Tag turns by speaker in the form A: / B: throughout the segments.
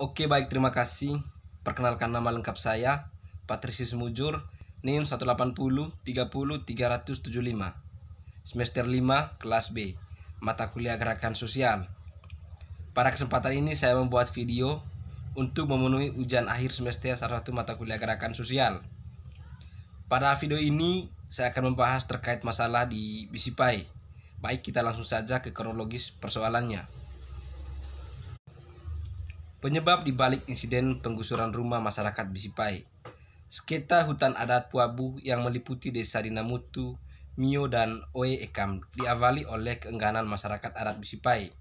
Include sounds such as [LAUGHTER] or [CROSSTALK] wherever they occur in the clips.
A: Oke baik terima kasih. Perkenalkan nama lengkap saya Patricius Mujur, NIM 180 30 375. Semester 5 kelas B, mata kuliah Gerakan Sosial. Pada kesempatan ini saya membuat video untuk memenuhi ujian akhir semester salah satu mata kuliah Gerakan Sosial. Pada video ini saya akan membahas terkait masalah di BCPAI. Baik kita langsung saja ke kronologis persoalannya. Penyebab dibalik insiden penggusuran rumah masyarakat Bisipai. Sekitar hutan adat Puabu yang meliputi desa Dinamutu, Mio dan Oe Ekam diawali oleh keengganan masyarakat adat Bisipai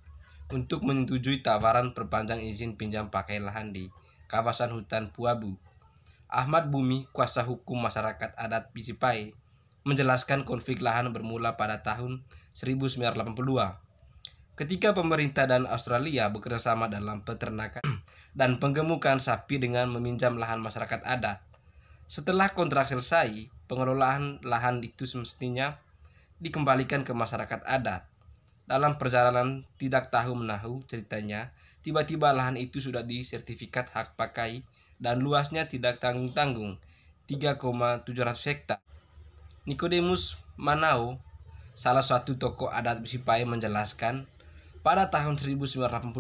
A: untuk menyetujui tawaran perpanjang izin pinjam pakai lahan di kawasan hutan Puabu. Ahmad Bumi, kuasa hukum masyarakat adat Bisipai, menjelaskan konflik lahan bermula pada tahun 1982 ketika pemerintah dan Australia bekerjasama dalam peternakan [CLEARS THROAT] dan penggemukan sapi dengan meminjam lahan masyarakat adat. Setelah kontrak selesai, pengelolaan lahan itu semestinya dikembalikan ke masyarakat adat. Dalam perjalanan tidak tahu menahu ceritanya, tiba-tiba lahan itu sudah disertifikat hak pakai dan luasnya tidak tanggung-tanggung, 3,700 hektar. Nicodemus Manao, salah satu tokoh adat Bisipae menjelaskan pada tahun 1982,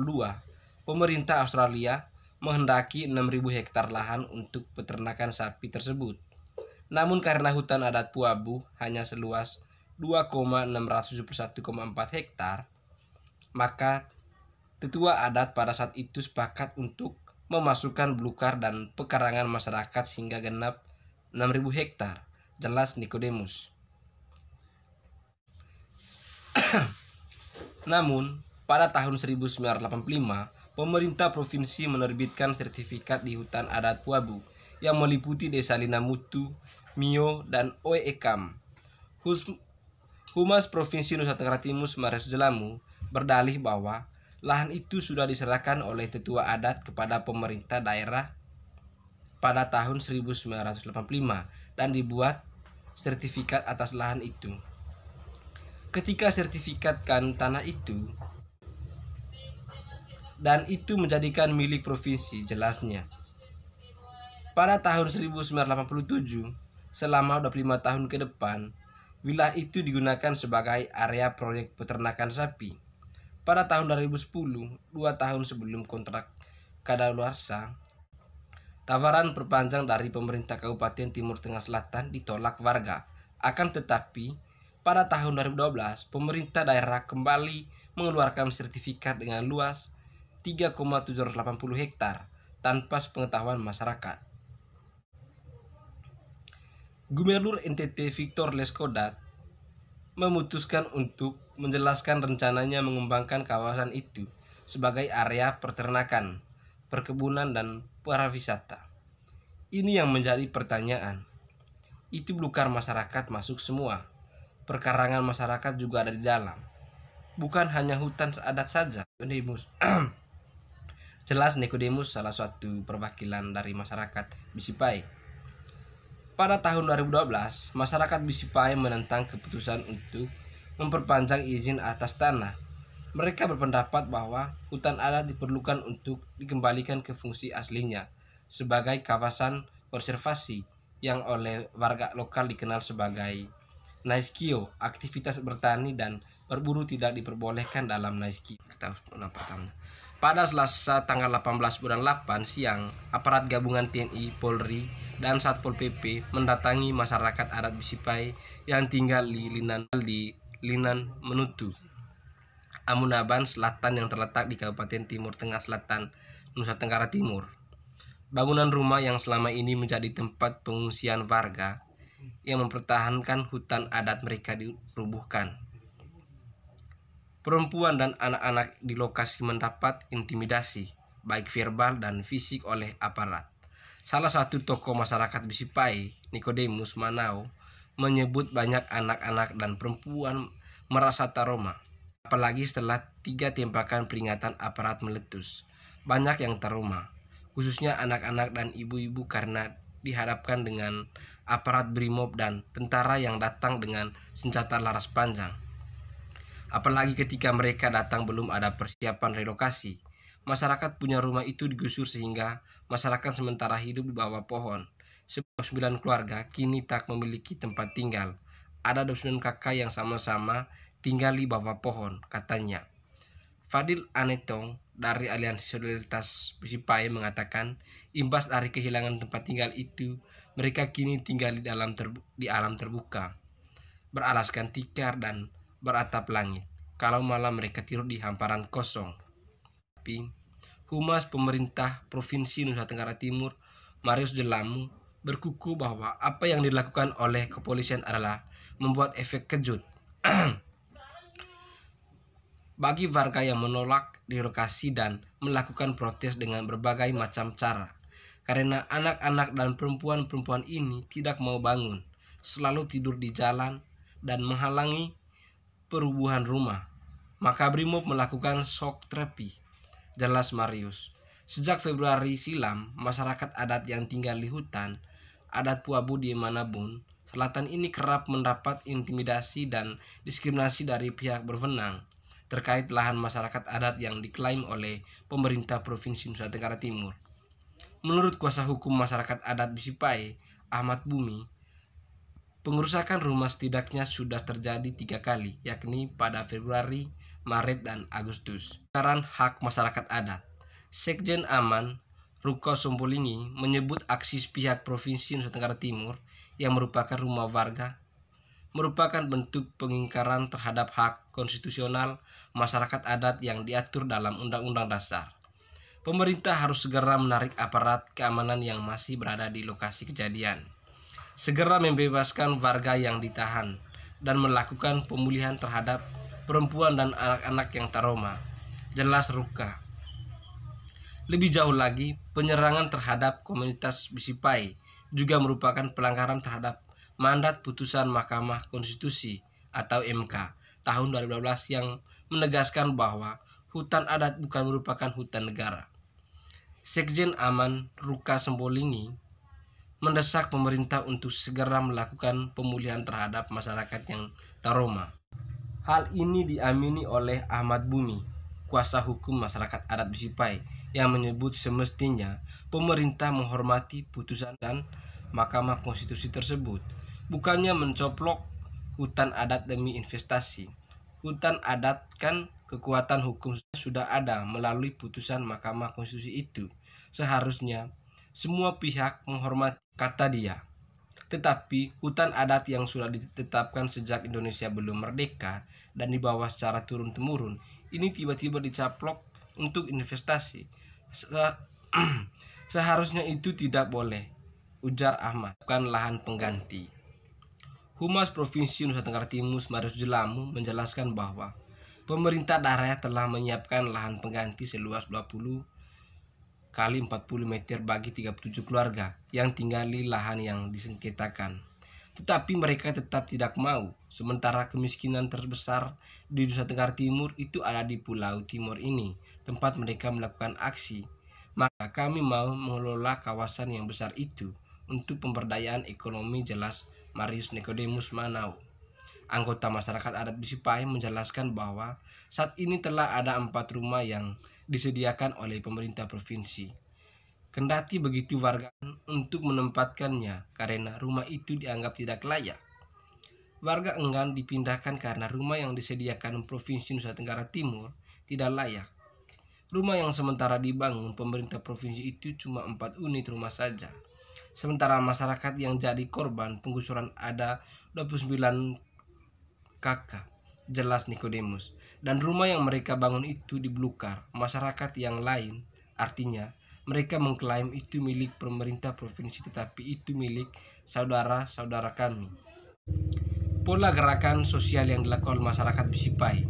A: pemerintah Australia menghendaki 6.000 hektar lahan untuk peternakan sapi tersebut. Namun karena hutan adat Puabu hanya seluas 2,671,4 hektar, maka tetua adat pada saat itu sepakat untuk memasukkan belukar dan pekarangan masyarakat sehingga genap 6.000 hektar. Jelas Nikodemus. [CLEARS THROAT] Namun, pada tahun 1985, pemerintah provinsi menerbitkan sertifikat di hutan adat Puabu yang meliputi desa Linamutu, Mio, dan Oekam. Humas Provinsi Nusa Tenggara Timur Sumares Jelamu berdalih bahwa lahan itu sudah diserahkan oleh tetua adat kepada pemerintah daerah pada tahun 1985 dan dibuat sertifikat atas lahan itu. Ketika sertifikatkan tanah itu dan itu menjadikan milik provinsi jelasnya. Pada tahun 1987, selama 25 tahun ke depan, wilayah itu digunakan sebagai area proyek peternakan sapi. Pada tahun 2010, dua tahun sebelum kontrak kadaluarsa, tawaran perpanjang dari pemerintah Kabupaten Timur Tengah Selatan ditolak warga. Akan tetapi, pada tahun 2012, pemerintah daerah kembali mengeluarkan sertifikat dengan luas 3,780 hektar tanpa sepengetahuan masyarakat. Gubernur NTT Victor Leskodat memutuskan untuk menjelaskan rencananya mengembangkan kawasan itu sebagai area peternakan, perkebunan, dan pariwisata. Ini yang menjadi pertanyaan. Itu belukar masyarakat masuk semua. Perkarangan masyarakat juga ada di dalam. Bukan hanya hutan seadat saja. [CLEARS THROAT] Jelas Nikodemus salah satu perwakilan dari masyarakat Bisipai. Pada tahun 2012, masyarakat Bisipai menentang keputusan untuk memperpanjang izin atas tanah. Mereka berpendapat bahwa hutan adat diperlukan untuk dikembalikan ke fungsi aslinya sebagai kawasan konservasi yang oleh warga lokal dikenal sebagai Naiskio. Aktivitas bertani dan berburu tidak diperbolehkan dalam Naiskio. Kita pertama. Pada Selasa tanggal 18 bulan 8 siang, aparat gabungan TNI, Polri, dan Satpol PP mendatangi masyarakat adat Bisipai yang tinggal di Linan di Linan Menutu, Amunaban Selatan yang terletak di Kabupaten Timur Tengah Selatan, Nusa Tenggara Timur. Bangunan rumah yang selama ini menjadi tempat pengungsian warga yang mempertahankan hutan adat mereka dirubuhkan. Perempuan dan anak-anak di lokasi mendapat intimidasi, baik verbal dan fisik oleh aparat. Salah satu tokoh masyarakat Bisipai, Nikodemus Manau, menyebut banyak anak-anak dan perempuan merasa trauma, apalagi setelah tiga tembakan peringatan aparat meletus. Banyak yang trauma, khususnya anak-anak dan ibu-ibu karena dihadapkan dengan aparat brimob dan tentara yang datang dengan senjata laras panjang. Apalagi ketika mereka datang belum ada persiapan relokasi. Masyarakat punya rumah itu digusur sehingga masyarakat sementara hidup di bawah pohon. Sebuah sembilan keluarga kini tak memiliki tempat tinggal. Ada 29 kakak yang sama-sama tinggal di bawah pohon, katanya. Fadil Anetong dari Aliansi Solidaritas Bisipai mengatakan, imbas dari kehilangan tempat tinggal itu, mereka kini tinggal di dalam terbu di alam terbuka, beralaskan tikar dan beratap langit kalau malam mereka tidur di hamparan kosong. Tapi Humas Pemerintah Provinsi Nusa Tenggara Timur, Marius Delamu, berkuku bahwa apa yang dilakukan oleh kepolisian adalah membuat efek kejut. [CLEARS THROAT] Bagi warga yang menolak direlokasi dan melakukan protes dengan berbagai macam cara. Karena anak-anak dan perempuan-perempuan ini tidak mau bangun, selalu tidur di jalan dan menghalangi perubuhan rumah. Maka Brimob melakukan shock therapy. Jelas Marius. Sejak Februari silam, masyarakat adat yang tinggal di hutan, adat Puabu di Manabun selatan ini kerap mendapat intimidasi dan diskriminasi dari pihak berwenang terkait lahan masyarakat adat yang diklaim oleh pemerintah Provinsi Nusa Tenggara Timur. Menurut kuasa hukum masyarakat adat Bisipai, Ahmad Bumi, Pengerusakan rumah setidaknya sudah terjadi tiga kali, yakni pada Februari, Maret, dan Agustus. Sekarang hak masyarakat adat. Sekjen Aman, Ruko Sompolingi, menyebut aksi pihak Provinsi Nusa Tenggara Timur yang merupakan rumah warga merupakan bentuk pengingkaran terhadap hak konstitusional masyarakat adat yang diatur dalam Undang-Undang Dasar. Pemerintah harus segera menarik aparat keamanan yang masih berada di lokasi kejadian segera membebaskan warga yang ditahan dan melakukan pemulihan terhadap perempuan dan anak-anak yang trauma. Jelas Ruka. Lebih jauh lagi, penyerangan terhadap komunitas Bisipai juga merupakan pelanggaran terhadap mandat putusan Mahkamah Konstitusi atau MK tahun 2012 yang menegaskan bahwa hutan adat bukan merupakan hutan negara. Sekjen Aman Ruka Sembolingi mendesak pemerintah untuk segera melakukan pemulihan terhadap masyarakat yang trauma. Hal ini diamini oleh Ahmad Bumi, kuasa hukum masyarakat adat Bisipai, yang menyebut semestinya pemerintah menghormati putusan dan Mahkamah Konstitusi tersebut, bukannya mencoplok hutan adat demi investasi. Hutan adat kan kekuatan hukum sudah ada melalui putusan Mahkamah Konstitusi itu. Seharusnya semua pihak menghormati kata dia. Tetapi hutan adat yang sudah ditetapkan sejak Indonesia belum merdeka dan dibawa secara turun-temurun, ini tiba-tiba dicaplok untuk investasi. [CLEARS THROAT] Seharusnya itu tidak boleh, ujar Ahmad, bukan lahan pengganti. Humas Provinsi Nusa Tenggara Timur Marius Jelamu menjelaskan bahwa pemerintah daerah telah menyiapkan lahan pengganti seluas 20 kali 40 meter bagi 37 keluarga yang tinggal di lahan yang disengketakan. Tetapi mereka tetap tidak mau, sementara kemiskinan terbesar di Nusa Tenggara Timur itu ada di Pulau Timur ini, tempat mereka melakukan aksi. Maka kami mau mengelola kawasan yang besar itu untuk pemberdayaan ekonomi jelas Marius Nicodemus Manau. Anggota masyarakat adat Bisipahe menjelaskan bahwa saat ini telah ada empat rumah yang disediakan oleh pemerintah provinsi. Kendati begitu warga untuk menempatkannya karena rumah itu dianggap tidak layak. Warga enggan dipindahkan karena rumah yang disediakan Provinsi Nusa Tenggara Timur tidak layak. Rumah yang sementara dibangun pemerintah provinsi itu cuma empat unit rumah saja. Sementara masyarakat yang jadi korban penggusuran ada 29 kakak, jelas Nikodemus. Dan rumah yang mereka bangun itu dibelukar masyarakat yang lain, artinya mereka mengklaim itu milik pemerintah provinsi tetapi itu milik saudara-saudara kami. Pola gerakan sosial yang dilakukan oleh masyarakat Bisipai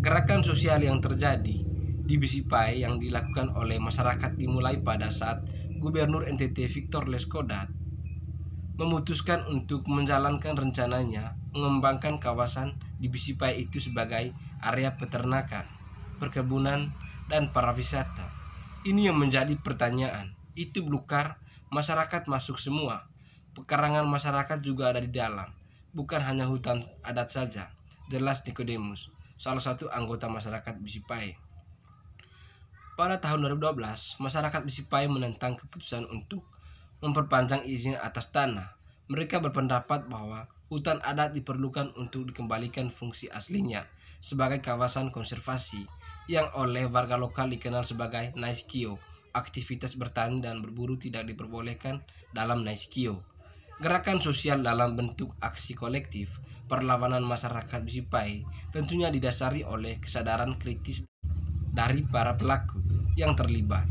A: Gerakan sosial yang terjadi di Bisipai yang dilakukan oleh masyarakat dimulai pada saat Gubernur NTT Victor Leskodat memutuskan untuk menjalankan rencananya mengembangkan kawasan di Bisipai itu sebagai area peternakan, perkebunan, dan para wisata. Ini yang menjadi pertanyaan. Itu belukar, masyarakat masuk semua. Pekarangan masyarakat juga ada di dalam, bukan hanya hutan adat saja. Jelas Nikodemus, salah satu anggota masyarakat Bisipai. Pada tahun 2012, masyarakat Bisipai menentang keputusan untuk memperpanjang izin atas tanah mereka berpendapat bahwa hutan adat diperlukan untuk dikembalikan fungsi aslinya sebagai kawasan konservasi yang oleh warga lokal dikenal sebagai Naiskio. Aktivitas bertani dan berburu tidak diperbolehkan dalam Naiskio. Gerakan sosial dalam bentuk aksi kolektif, perlawanan masyarakat Bisipai tentunya didasari oleh kesadaran kritis dari para pelaku yang terlibat.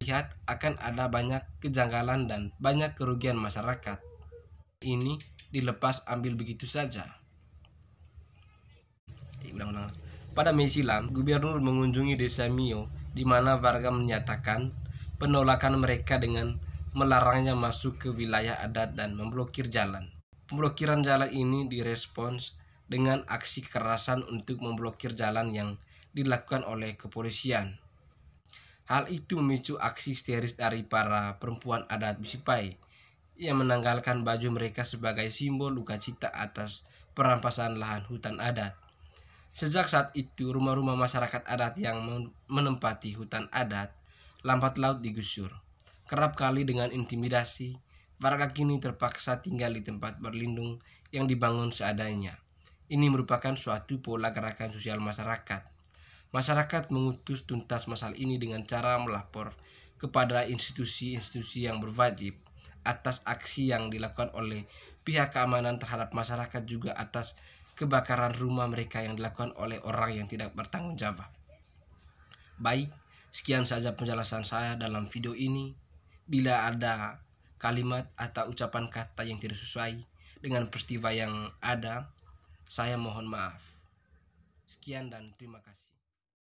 A: Lihat akan ada banyak kejanggalan dan banyak kerugian masyarakat ini dilepas ambil begitu saja. Iya, Pada Mei silam, gubernur mengunjungi desa Mio, di mana warga menyatakan penolakan mereka dengan melarangnya masuk ke wilayah adat dan memblokir jalan. Pemblokiran jalan ini direspons dengan aksi kekerasan untuk memblokir jalan yang dilakukan oleh kepolisian. Hal itu memicu aksi histeris dari para perempuan adat Bisipai yang menanggalkan baju mereka sebagai simbol luka cita atas perampasan lahan hutan adat. Sejak saat itu, rumah-rumah masyarakat adat yang menempati hutan adat lambat laut digusur. Kerap kali dengan intimidasi, warga kini terpaksa tinggal di tempat berlindung yang dibangun seadanya. Ini merupakan suatu pola gerakan sosial masyarakat. Masyarakat mengutus tuntas masalah ini dengan cara melapor kepada institusi-institusi yang berwajib atas aksi yang dilakukan oleh pihak keamanan terhadap masyarakat juga atas kebakaran rumah mereka yang dilakukan oleh orang yang tidak bertanggung jawab. Baik, sekian saja penjelasan saya dalam video ini. Bila ada kalimat atau ucapan kata yang tidak sesuai dengan peristiwa yang ada, saya mohon maaf. Sekian dan terima kasih.